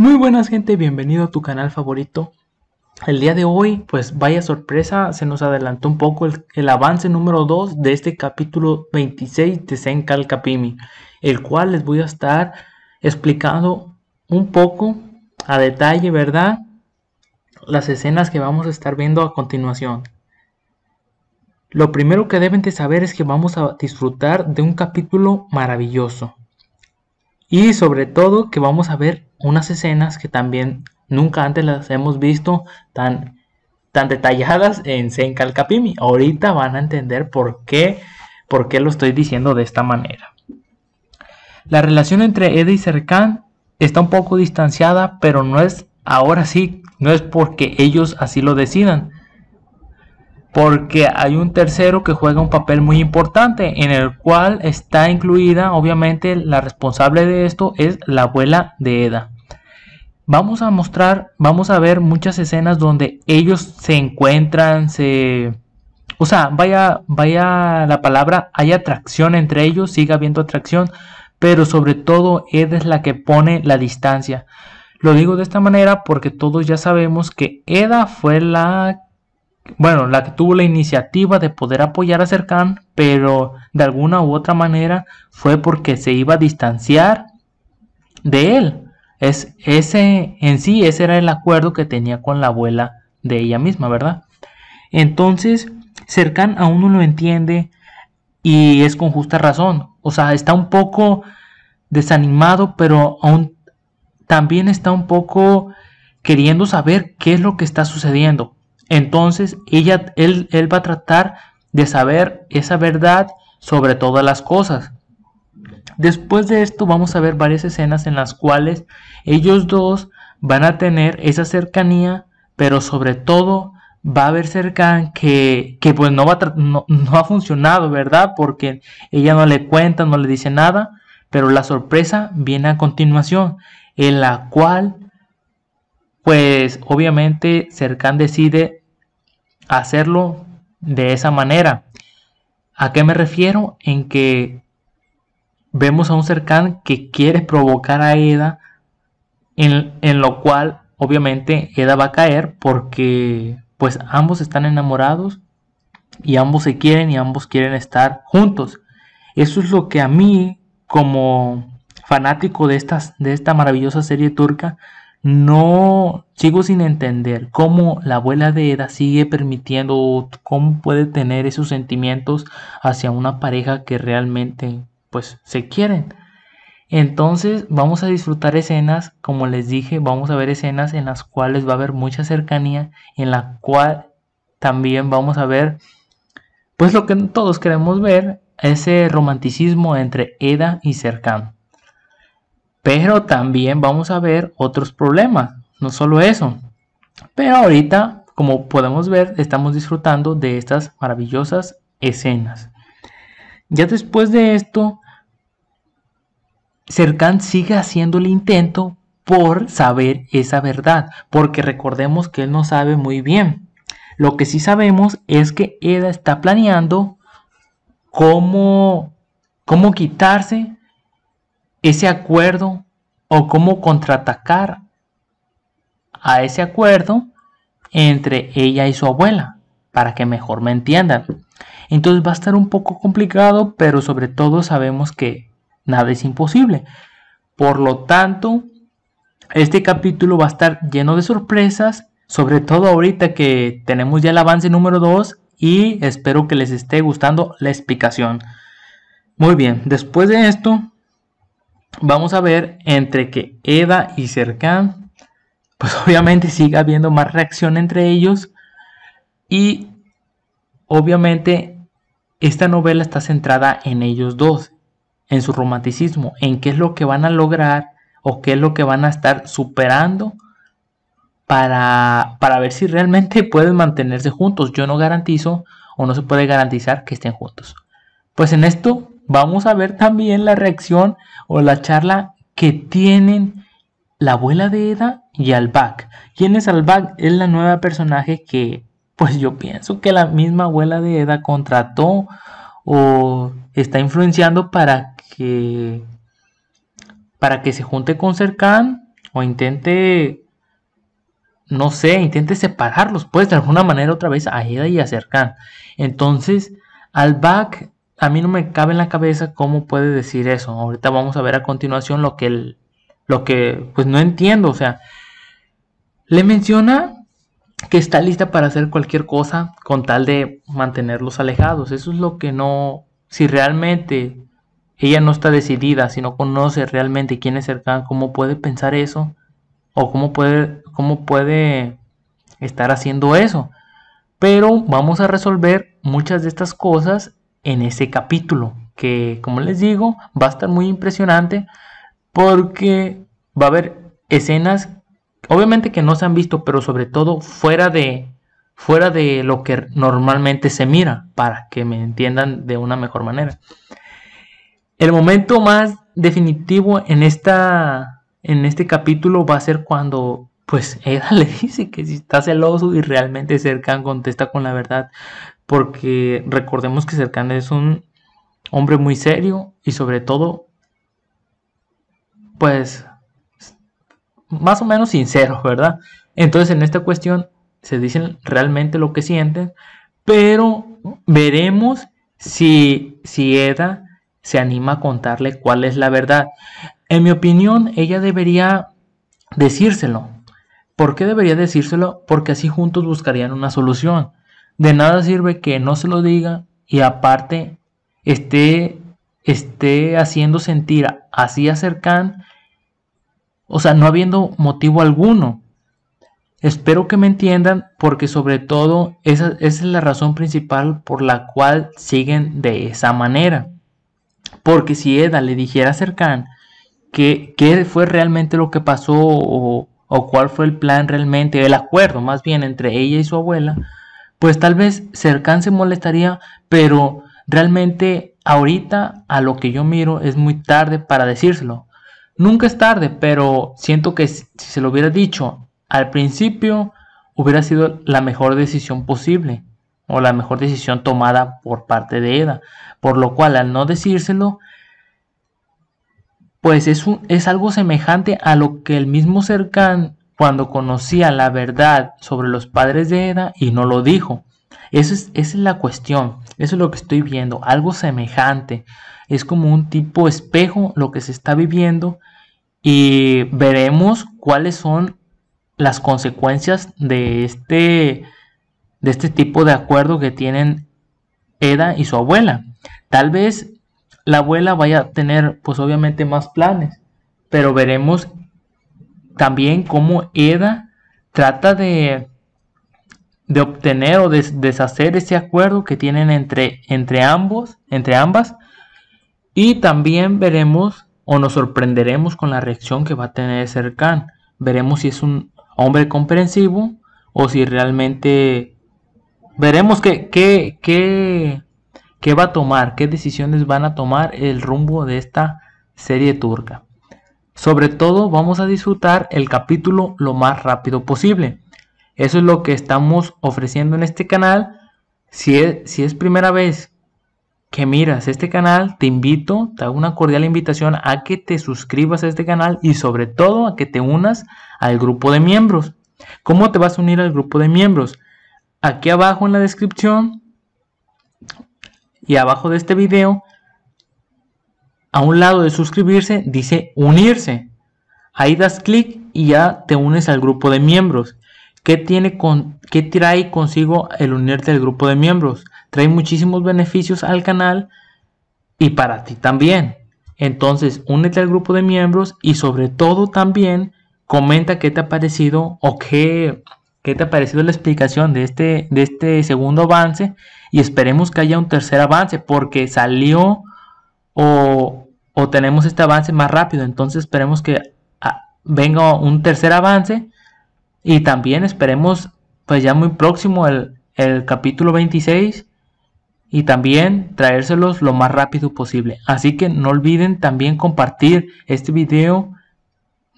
Muy buenas gente, bienvenido a tu canal favorito. El día de hoy, pues vaya sorpresa, se nos adelantó un poco el, avance número 2 de este capítulo 26 de Senkal Kapimi, el cual les voy a estar explicando un poco a detalle, ¿verdad? Las escenas que vamos a estar viendo a continuación. Lo primero que deben de saber es que vamos a disfrutar de un capítulo maravilloso. Y sobre todo que vamos a ver unas escenas que también nunca antes las hemos visto tan, tan detalladas en Senkal Kapimi. Ahorita van a entender por qué, por qué lo estoy diciendo de esta manera. La relación entre Eda y Serkan está un poco distanciada, pero no es ahora sí, no es porque ellos así lo decidan. Porque hay un tercero que juega un papel muy importante, en el cual está incluida, obviamente, la responsable de esto es la abuela de Eda vamos a mostrar, vamos a ver muchas escenas donde ellos se encuentran, se... O sea, vaya, vaya la palabra, hay atracción entre ellos, sigue habiendo atracción, pero sobre todo Ed es la que pone la distancia. Lo digo de esta manera porque todos ya sabemos que Eda fue la, bueno, la que tuvo la iniciativa de poder apoyar a Serkan, pero de alguna u otra manera fue porque se iba a distanciar de él. Es ese en sí, ese era el acuerdo que tenía con la abuela de ella misma, ¿verdad? Entonces, Cercan aún no lo entiende y es con justa razón. O sea, está un poco desanimado, pero aún también está un poco queriendo saber qué es lo que está sucediendo. Entonces, ella, él, él va a tratar de saber esa verdad sobre todas las cosas. Después de esto vamos a ver varias escenas en las cuales ellos dos van a tener esa cercanía, pero sobre todo va a haber cercan que, pues no, va no, no ha funcionado, ¿verdad? Porque ella no le cuenta, no le dice nada, pero la sorpresa viene a continuación, en la cual pues obviamente Cercan decide hacerlo de esa manera. ¿A qué me refiero? En que vemos a un cercano que quiere provocar a Eda, en, lo cual obviamente Eda va a caer porque pues ambos están enamorados y ambos se quieren y ambos quieren estar juntos. Eso es lo que a mí como fanático de, estas, de esta maravillosa serie turca no sigo sin entender cómo la abuela de Eda sigue permitiendo, cómo puede tener esos sentimientos hacia una pareja que realmente pues se quieren. Entonces vamos a disfrutar escenas, como les dije, vamos a ver escenas en las cuales va a haber mucha cercanía, en la cual también vamos a ver, pues lo que todos queremos ver, ese romanticismo entre Eda y Serkan. Pero también vamos a ver otros problemas, no solo eso. Pero ahorita, como podemos ver, estamos disfrutando de estas maravillosas escenas. Ya después de esto, Cercan sigue haciendo el intento por saber esa verdad, porque recordemos que él no sabe muy bien. Lo que sí sabemos es que Eda está planeando cómo, cómo quitarse ese acuerdo o cómo contraatacar a ese acuerdo entre ella y su abuela, para que mejor me entiendan. Entonces va a estar un poco complicado, pero sobre todo sabemos que nada es imposible. Por lo tanto, este capítulo va a estar lleno de sorpresas, sobre todo ahorita que tenemos ya el avance número 2 y espero que les esté gustando la explicación. Muy bien, después de esto, vamos a ver entre que Eda y Cercan, pues obviamente sigue habiendo más reacción entre ellos y obviamente esta novela está centrada en ellos dos, en su romanticismo, en qué es lo que van a lograr o qué es lo que van a estar superando para, para ver si realmente pueden mantenerse juntos. Yo no garantizo o no se puede garantizar que estén juntos. Pues en esto vamos a ver también la reacción o la charla que tienen la abuela de Eda y Albaq. ¿Quién es Albak? Es la nueva personaje que pues yo pienso que la misma abuela de Eda contrató o está influenciando para que para que se junte con Cercan o intente no sé, intente separarlos pues de alguna manera otra vez a Eda y a Cercan Entonces, al back a mí no me cabe en la cabeza cómo puede decir eso. Ahorita vamos a ver a continuación lo que lo que pues no entiendo, o sea, le menciona que está lista para hacer cualquier cosa con tal de mantenerlos alejados. Eso es lo que no, si realmente ella no está decidida, si no conoce realmente quién es cercano, cómo puede pensar eso o cómo puede, cómo puede estar haciendo eso. Pero vamos a resolver muchas de estas cosas en ese capítulo, que como les digo, va a estar muy impresionante porque va a haber escenas Obviamente que no se han visto, pero sobre todo fuera de, fuera de lo que normalmente se mira, para que me entiendan de una mejor manera. El momento más definitivo en, esta, en este capítulo va a ser cuando pues Eda le dice que si está celoso y realmente Cercan contesta con la verdad, porque recordemos que Cercan es un hombre muy serio y sobre todo, pues más o menos sinceros, ¿verdad? Entonces en esta cuestión se dicen realmente lo que sienten, pero veremos si, si Eda se anima a contarle cuál es la verdad. En mi opinión, ella debería decírselo. ¿Por qué debería decírselo? Porque así juntos buscarían una solución. De nada sirve que no se lo diga y aparte esté, esté haciendo sentir así a o sea, no habiendo motivo alguno. Espero que me entiendan porque sobre todo esa, es la razón principal por la cual siguen de esa manera. Porque si Eda le dijera a Cercan que fue realmente lo que pasó o, o cuál fue el plan realmente, el acuerdo más bien entre ella y su abuela, pues tal vez Cercan se molestaría, pero realmente ahorita a lo que yo miro es muy tarde para decírselo. Nunca es tarde, pero siento que si se lo hubiera dicho al principio, hubiera sido la mejor decisión posible o la mejor decisión tomada por parte de Eda. Por lo cual, al no decírselo, pues es, es algo semejante a lo que el mismo Cercán, cuando conocía la verdad sobre los padres de Eda y no lo dijo, eso es, esa es la cuestión, eso es lo que estoy viendo, algo semejante. Es como un tipo espejo lo que se está viviendo y veremos cuáles son las consecuencias de este, de este tipo de acuerdo que tienen Eda y su abuela. Tal vez la abuela vaya a tener pues obviamente más planes, pero veremos también cómo Eda trata de de obtener o de deshacer ese acuerdo que tienen entre, entre ambos, entre ambas. Y también veremos o nos sorprenderemos con la reacción que va a tener Serkan. Veremos si es un hombre comprensivo o si realmente veremos qué, qué, qué, qué va a tomar, qué decisiones van a tomar el rumbo de esta serie turca. Sobre todo vamos a disfrutar el capítulo lo más rápido posible eso es lo que estamos ofreciendo en este canal. Si es, si es primera vez que miras este canal, te invito, te hago una cordial invitación a que te suscribas a este canal y sobre todo a que te unas al grupo de miembros. ¿Cómo te vas a unir al grupo de miembros? Aquí abajo en la descripción y abajo de este video, a un lado de suscribirse dice unirse. Ahí das clic y ya te unes al grupo de miembros. ¿Qué, tiene con, ¿Qué trae consigo el unirte al grupo de miembros? Trae muchísimos beneficios al canal y para ti también. Entonces, únete al grupo de miembros y sobre todo también comenta qué te ha parecido o qué, te ha parecido la explicación de este, de este segundo avance y esperemos que haya un tercer avance porque salió o, o tenemos este avance más rápido. Entonces esperemos que ah, venga un tercer avance y también esperemos, pues ya muy próximo el, capítulo 26 y también traérselos lo más rápido posible. Así que no olviden también compartir este video.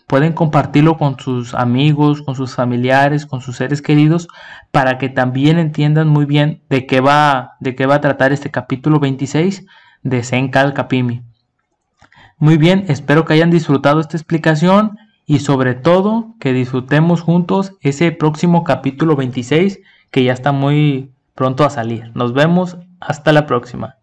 Pueden compartirlo con sus amigos, con sus familiares, con sus seres queridos, para que también entiendan muy bien de qué va, de qué va a tratar este capítulo 26 de Senkal Kapimi. Muy bien, espero que hayan disfrutado esta explicación y sobre todo que disfrutemos juntos ese próximo capítulo 26 que ya está muy pronto a salir. Nos vemos, hasta la próxima.